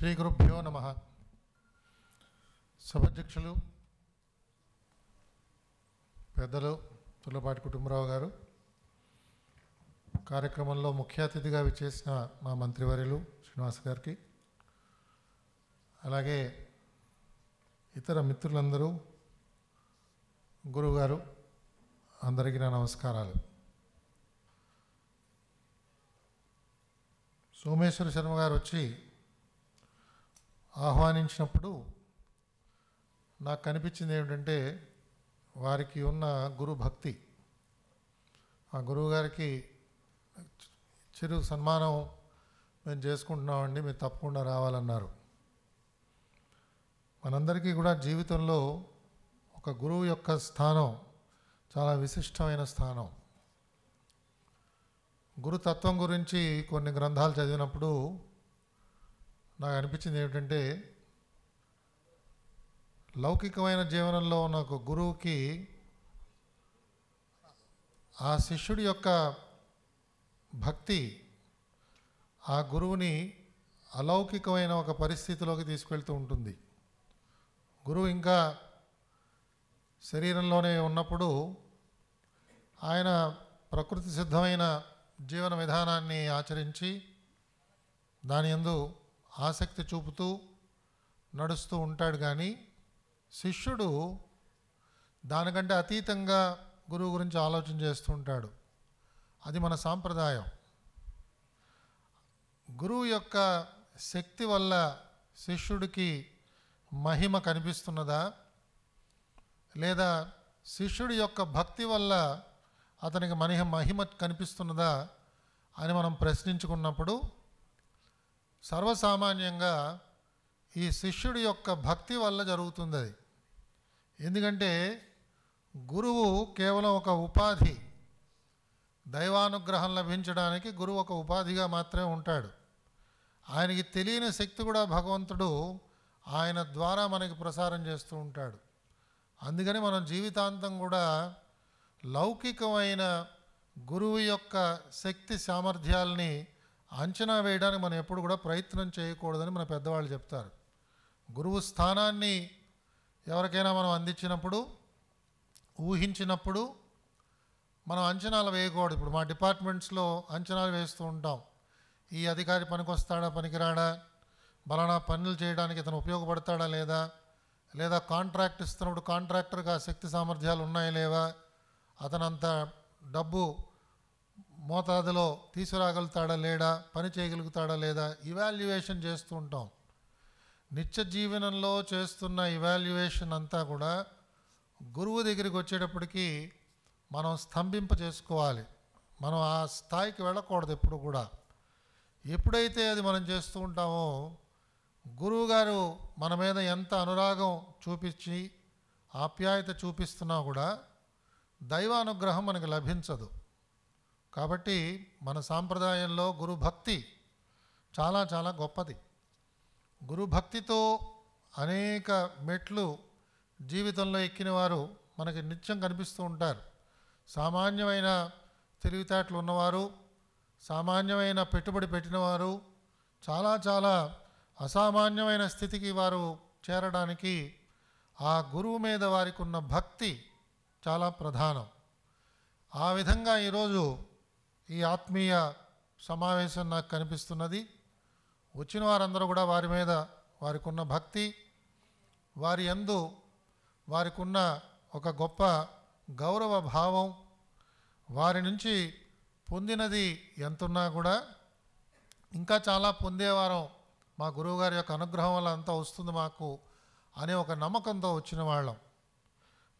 శ్రీ గురుభ్యో నమ సభాధ్యక్షులు పెద్దలు తులపాటి కుటుంబరావు గారు కార్యక్రమంలో ముఖ్య అతిథిగా విచ్చేసిన మా మంత్రివర్యులు శ్రీనివాస్ గారికి అలాగే ఇతర మిత్రులందరూ గురువుగారు అందరికీ నా నమస్కారాలు సోమేశ్వర శర్మ గారు వచ్చి ఆహ్వానించినప్పుడు నాకు కనిపించింది ఏమిటంటే వారికి ఉన్న గురు భక్తి ఆ గురువుగారికి చిరు సన్మానం మేము చేసుకుంటున్నామండి మీరు తప్పకుండా రావాలన్నారు మనందరికీ కూడా జీవితంలో ఒక గురువు యొక్క స్థానం చాలా విశిష్టమైన స్థానం గురుతత్వం గురించి కొన్ని గ్రంథాలు చదివినప్పుడు నాకు అనిపించింది ఏమిటంటే లౌకికమైన జీవనంలో ఉన్న ఒక గురువుకి ఆ శిష్యుడి యొక్క భక్తి ఆ గురువుని అలౌకికమైన ఒక పరిస్థితిలోకి తీసుకెళ్తూ ఉంటుంది గురువు ఇంకా శరీరంలోనే ఉన్నప్పుడు ఆయన ప్రకృతి సిద్ధమైన జీవన విధానాన్ని ఆచరించి దాని ఎందు ఆసక్తి చూపుతూ నడుస్తూ ఉంటాడు కానీ శిష్యుడు దానికంటే అతీతంగా గురువు గురించి ఆలోచన చేస్తూ ఉంటాడు అది మన సాంప్రదాయం గురువు యొక్క శక్తి వల్ల శిష్యుడికి మహిమ కనిపిస్తున్నదా లేదా శిష్యుడి యొక్క భక్తి వల్ల అతనికి మహిమ మహిమ కనిపిస్తున్నదా అని మనం ప్రశ్నించుకున్నప్పుడు సర్వసామాన్యంగా ఈ శిష్యుడి యొక్క భక్తి వల్ల జరుగుతుంది అది ఎందుకంటే గురువు కేవలం ఒక ఉపాధి దైవానుగ్రహం లభించడానికి గురువు ఒక ఉపాధిగా మాత్రమే ఉంటాడు ఆయనకి తెలియని శక్తి కూడా భగవంతుడు ఆయన ద్వారా మనకి ప్రసారం చేస్తూ ఉంటాడు అందుకని మనం జీవితాంతం కూడా లౌకికమైన గురువు యొక్క శక్తి సామర్థ్యాల్ని అంచనా వేయడానికి మనం ఎప్పుడు కూడా ప్రయత్నం చేయకూడదని మన పెద్దవాళ్ళు చెప్తారు గురువు స్థానాన్ని ఎవరికైనా మనం అందించినప్పుడు ఊహించినప్పుడు మనం అంచనాలు వేయకూడదు ఇప్పుడు మా డిపార్ట్మెంట్స్లో అంచనాలు వేస్తూ ఉంటాం ఈ అధికారి పనికొస్తాడా పనికిరాడా బలానా పనులు చేయడానికి ఇతను ఉపయోగపడతాడా లేదా లేదా కాంట్రాక్ట్ ఇస్తున్నప్పుడు కాంట్రాక్టర్గా శక్తి సామర్థ్యాలు ఉన్నాయా లేవా అతనంత డబ్బు మోతాదులో తీసుకురాగలుగుతాడా లేడా పని చేయగలుగుతాడా లేదా ఇవాల్యుయేషన్ చేస్తూ ఉంటాం నిత్య జీవనంలో చేస్తున్న ఇవాల్యుయేషన్ అంతా కూడా గురువు దగ్గరికి వచ్చేటప్పటికి మనం స్తంభింప చేసుకోవాలి మనం ఆ స్థాయికి వెళ్ళకూడదు ఎప్పుడు కూడా ఎప్పుడైతే అది మనం చేస్తూ ఉంటామో గురువుగారు మన మీద ఎంత అనురాగం చూపించి ఆప్యాయత చూపిస్తున్నా కూడా దైవానుగ్రహం మనకు లభించదు కాబట్టి మన సాంప్రదాయంలో గురుభక్తి చాలా చాలా గొప్పది గురుభక్తితో అనేక మెట్లు జీవితంలో ఎక్కిన వారు మనకి నిత్యం కనిపిస్తూ ఉంటారు సామాన్యమైన తెలివితేటలు ఉన్నవారు సామాన్యమైన పెట్టుబడి పెట్టినవారు చాలా చాలా అసామాన్యమైన స్థితికి వారు చేరడానికి ఆ గురువు మీద వారికి ఉన్న భక్తి చాలా ప్రధానం ఆ విధంగా ఈరోజు ఈ ఆత్మీయ సమావేశం నాకు కనిపిస్తున్నది వచ్చిన వారందరూ కూడా వారి మీద వారికి ఉన్న భక్తి వారి ఎందు వారికి ఉన్న ఒక గొప్ప గౌరవ భావం వారి నుంచి పొందినది ఎంతున్నా కూడా ఇంకా చాలా పొందేవారం మా గురువుగారి యొక్క అనుగ్రహం వల్ల అంతా వస్తుంది మాకు అనే ఒక నమ్మకంతో వచ్చిన వాళ్ళం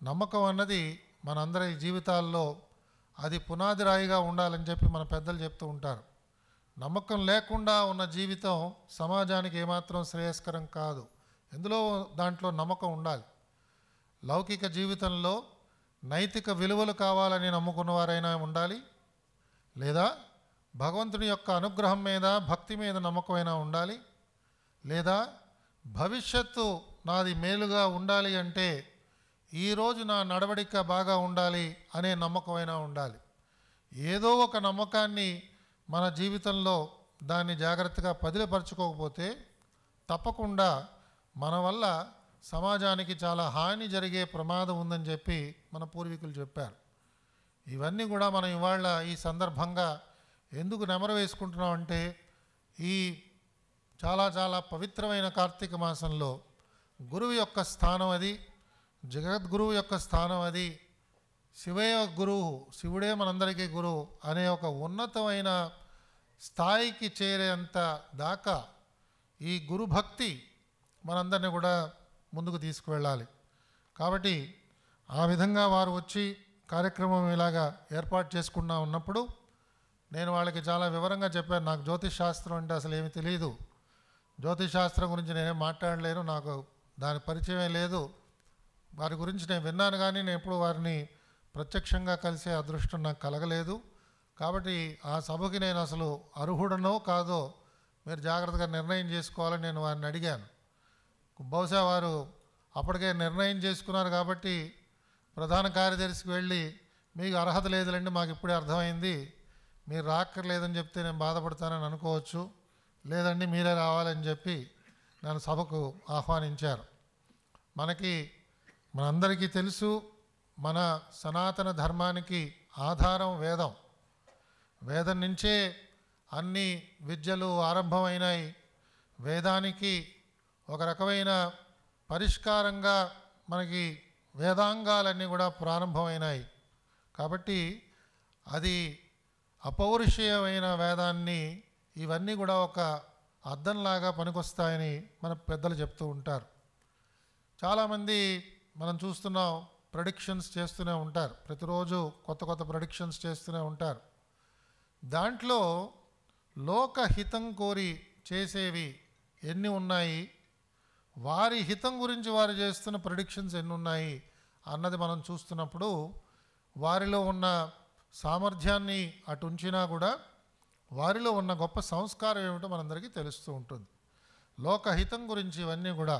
నమ్మకం అన్నది మనందరి జీవితాల్లో అది పునాది రాయిగా ఉండాలని చెప్పి మన పెద్దలు చెప్తూ ఉంటారు నమ్మకం లేకుండా ఉన్న జీవితం సమాజానికి ఏమాత్రం శ్రేయస్కరం కాదు ఎందులో దాంట్లో నమ్మకం ఉండాలి లౌకిక జీవితంలో నైతిక విలువలు కావాలని నమ్ముకున్న వారైనా ఉండాలి లేదా భగవంతుని యొక్క అనుగ్రహం మీద భక్తి మీద నమ్మకమైనా ఉండాలి లేదా భవిష్యత్తు నాది మేలుగా ఉండాలి అంటే ఈరోజు నా నడవడిక బాగా ఉండాలి అనే నమ్మకమైనా ఉండాలి ఏదో ఒక నమ్మకాన్ని మన జీవితంలో దాన్ని జాగ్రత్తగా పదిలపరచుకోకపోతే తప్పకుండా మన వల్ల సమాజానికి చాలా హాని జరిగే ప్రమాదం ఉందని చెప్పి మన పూర్వీకులు చెప్పారు ఇవన్నీ కూడా మనం ఇవాళ ఈ సందర్భంగా ఎందుకు నెమరు వేసుకుంటున్నాం అంటే ఈ చాలా చాలా పవిత్రమైన కార్తీక మాసంలో గురువు యొక్క స్థానం అది జగద్గురువు యొక్క స్థానం అది శివయ గురువు శివుడే మనందరికీ గురువు అనే ఒక ఉన్నతమైన స్థాయికి చేరేంత దాకా ఈ గురుభక్తి మనందరినీ కూడా ముందుకు తీసుకువెళ్ళాలి కాబట్టి ఆ విధంగా వారు వచ్చి కార్యక్రమం ఇలాగా ఏర్పాటు చేసుకున్నా ఉన్నప్పుడు నేను వాళ్ళకి చాలా వివరంగా చెప్పాను నాకు జ్యోతిష్ శాస్త్రం అంటే అసలు ఏమీ తెలియదు జ్యోతిష్ శాస్త్రం గురించి నేనేం మాట్లాడలేను నాకు దాని పరిచయమే లేదు వారి గురించి నేను విన్నాను కానీ నేను ఎప్పుడు వారిని ప్రత్యక్షంగా కలిసే అదృష్టం నాకు కలగలేదు కాబట్టి ఆ సభకి నేను అసలు అర్హుడనో కాదో మీరు జాగ్రత్తగా నిర్ణయం చేసుకోవాలని నేను వారిని అడిగాను బహుశా వారు అప్పటికే నిర్ణయం చేసుకున్నారు కాబట్టి ప్రధాన కార్యదర్శికి వెళ్ళి మీకు అర్హత లేదులండి మాకు ఇప్పుడే అర్థమైంది మీరు రాక్కర్లేదని చెప్తే నేను బాధపడతానని అనుకోవచ్చు లేదండి మీరే రావాలని చెప్పి నన్ను సభకు ఆహ్వానించారు మనకి మనందరికీ తెలుసు మన సనాతన ధర్మానికి ఆధారం వేదం వేదం నుంచే అన్ని విద్యలు ఆరంభమైనాయి వేదానికి ఒక రకమైన పరిష్కారంగా మనకి వేదాంగాలన్నీ కూడా ప్రారంభమైనాయి కాబట్టి అది అపౌరుషీయమైన వేదాన్ని ఇవన్నీ కూడా ఒక అద్దంలాగా పనికొస్తాయని మన పెద్దలు చెప్తూ ఉంటారు చాలామంది మనం చూస్తున్నాం ప్రొడిక్షన్స్ చేస్తూనే ఉంటారు ప్రతిరోజు కొత్త కొత్త ప్రొడిక్షన్స్ చేస్తూనే ఉంటారు దాంట్లో లోకహితం కోరి చేసేవి ఎన్ని ఉన్నాయి వారి హితం గురించి వారు చేస్తున్న ప్రొడిక్షన్స్ ఎన్ని ఉన్నాయి అన్నది మనం చూస్తున్నప్పుడు వారిలో ఉన్న సామర్థ్యాన్ని అటు ఉంచినా కూడా వారిలో ఉన్న గొప్ప సంస్కారం ఏమిటో మనందరికీ తెలుస్తూ ఉంటుంది లోకహితం గురించి ఇవన్నీ కూడా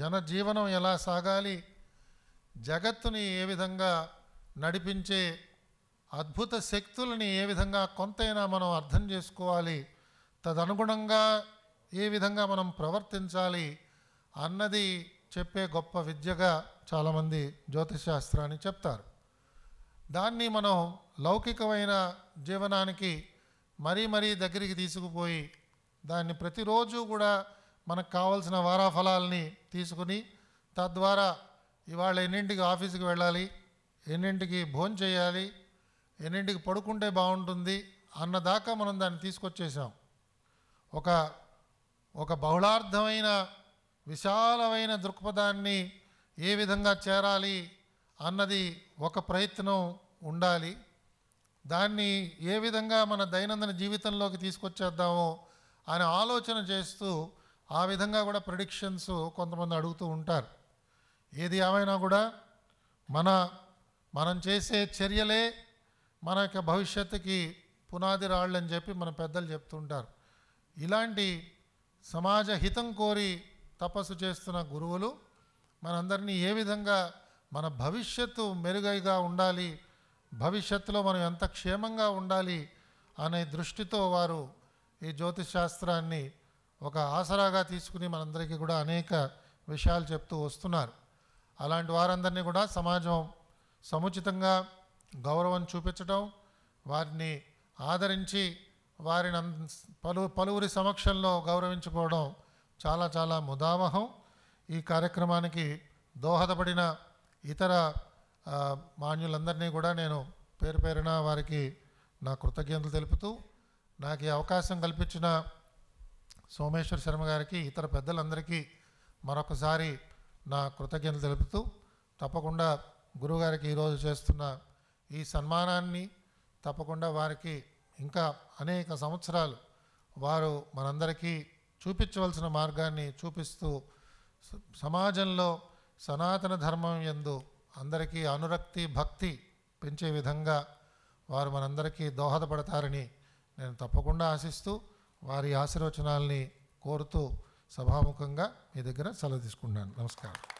జనజీవనం ఎలా సాగాలి జగత్తుని ఈ విధంగా నడిపించే అద్భుత శక్తులను ఈ విధంగా కొంతైనా మనం అర్థం చేసుకోవాలి తదనుగుణంగా ఈ విధంగా మనం ప్రవర్తించాలి అన్నది చెప్పే గొప్ప విద్్యగా చాలా మంది జ్యోతిష్య శాస్త్రాని చెప్తారు దాన్ని మనం లౌకికమైన జీవనానికి మరీ మరీ దగ్గరికి తీసుకుపోయి దాన్ని ప్రతిరోజు కూడా మనకు కావాల్సిన వారాఫలాల్ని తీసుకుని తద్వారా ఇవాళ ఎన్నింటికి ఆఫీస్కి వెళ్ళాలి ఎన్నింటికి భోజనం చేయాలి ఎన్నింటికి పడుకుంటే బాగుంటుంది అన్నదాకా మనం దాన్ని తీసుకొచ్చేసాం ఒక ఒక బహుళార్థమైన విశాలమైన దృక్పథాన్ని ఏ విధంగా చేరాలి అన్నది ఒక ప్రయత్నం ఉండాలి దాన్ని ఏ విధంగా మన దైనందిన జీవితంలోకి తీసుకొచ్చేద్దామో అనే ఆలోచన చేస్తూ ఆ విధంగా కూడా ప్రొడిక్షన్స్ కొంతమంది అడుగుతూ ఉంటారు ఏది ఏమైనా కూడా మన మనం చేసే చర్యలే మన యొక్క భవిష్యత్తుకి పునాది రాళ్ళని చెప్పి మన పెద్దలు చెప్తుంటారు ఇలాంటి సమాజ హితం కోరి తపస్సు చేస్తున్న గురువులు మనందరినీ ఏ విధంగా మన భవిష్యత్తు మెరుగైగా ఉండాలి భవిష్యత్తులో మనం ఎంత క్షేమంగా ఉండాలి అనే దృష్టితో వారు ఈ జ్యోతిష్ శాస్త్రాన్ని ఒక ఆసరాగా తీసుకుని మనందరికీ కూడా అనేక విషయాలు చెప్తూ వస్తున్నారు అలాంటి వారందరినీ కూడా సమాజం సముచితంగా గౌరవం చూపించడం వారిని ఆదరించి వారిని పలు పలువురి సమక్షంలో గౌరవించుకోవడం చాలా చాలా ముదావహం ఈ కార్యక్రమానికి దోహదపడిన ఇతర మాన్యులందరినీ కూడా నేను పేరు పేరున వారికి నా కృతజ్ఞతలు తెలుపుతూ నాకు ఈ అవకాశం కల్పించిన సోమేశ్వర్ శర్మ గారికి ఇతర పెద్దలందరికీ మరొకసారి నా కృతజ్ఞత తెలుపుతూ తప్పకుండా గురువుగారికి ఈరోజు చేస్తున్న ఈ సన్మానాన్ని తప్పకుండా వారికి ఇంకా అనేక సంవత్సరాలు వారు మనందరికీ చూపించవలసిన మార్గాన్ని చూపిస్తూ సమాజంలో సనాతన ధర్మం ఎందు అందరికీ అనురక్తి భక్తి పెంచే విధంగా వారు మనందరికీ దోహదపడతారని నేను తప్పకుండా ఆశిస్తూ వారి ఆశీర్వచనాల్ని కోరుతూ సభాముఖంగా మీ దగ్గర సెలవు తీసుకుంటున్నాను నమస్కారం